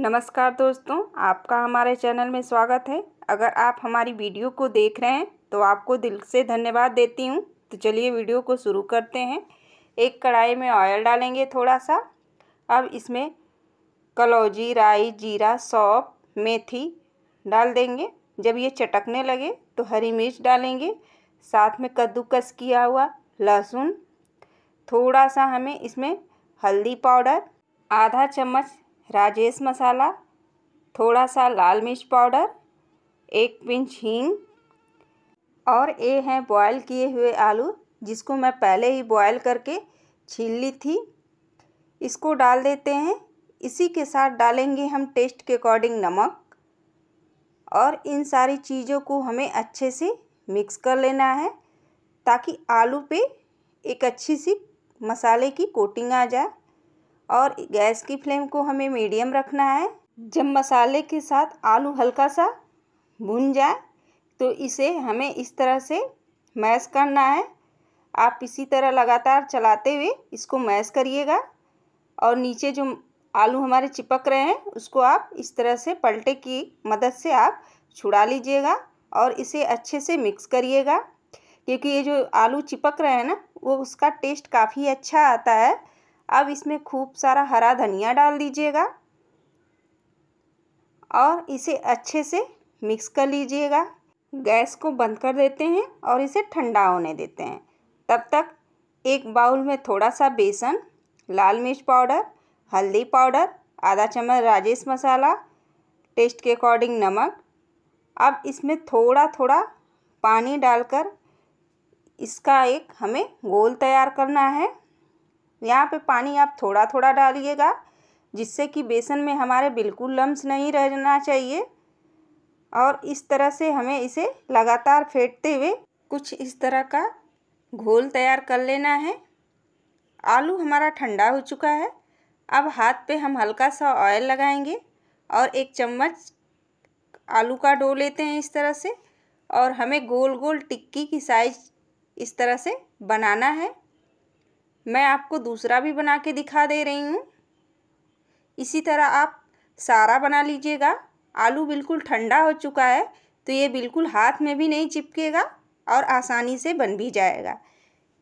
नमस्कार दोस्तों आपका हमारे चैनल में स्वागत है अगर आप हमारी वीडियो को देख रहे हैं तो आपको दिल से धन्यवाद देती हूँ तो चलिए वीडियो को शुरू करते हैं एक कढ़ाई में ऑयल डालेंगे थोड़ा सा अब इसमें कलौजी राई जीरा सौंप मेथी डाल देंगे जब ये चटकने लगे तो हरी मिर्च डालेंगे साथ में कद्दूकस किया हुआ लहसुन थोड़ा सा हमें इसमें हल्दी पाउडर आधा चम्मच राजेश मसाला थोड़ा सा लाल मिर्च पाउडर एक पिंच हींग और ये हैं बॉयल किए हुए आलू जिसको मैं पहले ही बॉयल करके छील ली थी इसको डाल देते हैं इसी के साथ डालेंगे हम टेस्ट के अकॉर्डिंग नमक और इन सारी चीज़ों को हमें अच्छे से मिक्स कर लेना है ताकि आलू पे एक अच्छी सी मसाले की कोटिंग आ जाए और गैस की फ्लेम को हमें मीडियम रखना है जब मसाले के साथ आलू हल्का सा भुन जाए तो इसे हमें इस तरह से मैश करना है आप इसी तरह लगातार चलाते हुए इसको मैश करिएगा और नीचे जो आलू हमारे चिपक रहे हैं उसको आप इस तरह से पलटे की मदद से आप छुड़ा लीजिएगा और इसे अच्छे से मिक्स करिएगा क्योंकि ये जो आलू चिपक रहे हैं ना वो उसका टेस्ट काफ़ी अच्छा आता है अब इसमें खूब सारा हरा धनिया डाल दीजिएगा और इसे अच्छे से मिक्स कर लीजिएगा गैस को बंद कर देते हैं और इसे ठंडा होने देते हैं तब तक एक बाउल में थोड़ा सा बेसन लाल मिर्च पाउडर हल्दी पाउडर आधा चम्मच राजेश मसाला टेस्ट के अकॉर्डिंग नमक अब इसमें थोड़ा थोड़ा पानी डालकर इसका एक हमें गोल तैयार करना है यहाँ पे पानी आप थोड़ा थोड़ा डालिएगा जिससे कि बेसन में हमारे बिल्कुल लम्स नहीं रहना चाहिए और इस तरह से हमें इसे लगातार फेंटते हुए कुछ इस तरह का घोल तैयार कर लेना है आलू हमारा ठंडा हो चुका है अब हाथ पे हम हल्का सा ऑयल लगाएंगे और एक चम्मच आलू का डो लेते हैं इस तरह से और हमें गोल गोल टिक्की की साइज इस तरह से बनाना है मैं आपको दूसरा भी बना के दिखा दे रही हूँ इसी तरह आप सारा बना लीजिएगा आलू बिल्कुल ठंडा हो चुका है तो ये बिल्कुल हाथ में भी नहीं चिपकेगा और आसानी से बन भी जाएगा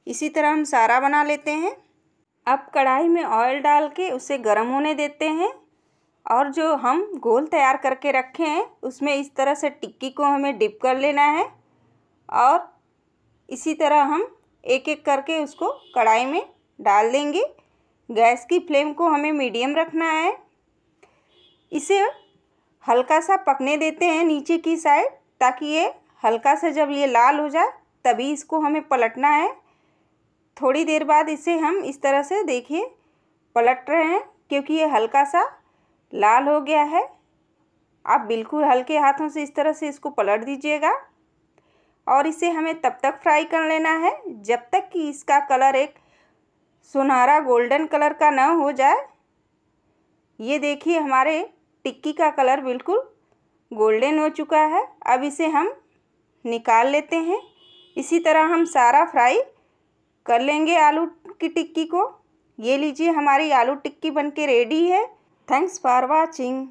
इसी तरह हम सारा बना लेते हैं अब कढ़ाई में ऑयल डाल के उसे गर्म होने देते हैं और जो हम गोल तैयार करके रखे हैं उसमें इस तरह से टिक्की को हमें डिप कर लेना है और इसी तरह हम एक एक करके उसको कढ़ाई में डाल देंगे गैस की फ्लेम को हमें मीडियम रखना है इसे हल्का सा पकने देते हैं नीचे की साइड ताकि ये हल्का सा जब ये लाल हो जाए तभी इसको हमें पलटना है थोड़ी देर बाद इसे हम इस तरह से देखिए पलट रहे हैं क्योंकि ये हल्का सा लाल हो गया है आप बिल्कुल हल्के हाथों से इस तरह से इसको पलट दीजिएगा और इसे हमें तब तक फ्राई कर लेना है जब तक कि इसका कलर एक सुनहरा गोल्डन कलर का ना हो जाए ये देखिए हमारे टिक्की का कलर बिल्कुल गोल्डन हो चुका है अब इसे हम निकाल लेते हैं इसी तरह हम सारा फ्राई कर लेंगे आलू की टिक्की को ये लीजिए हमारी आलू टिक्की बनके रेडी है थैंक्स फॉर वाचिंग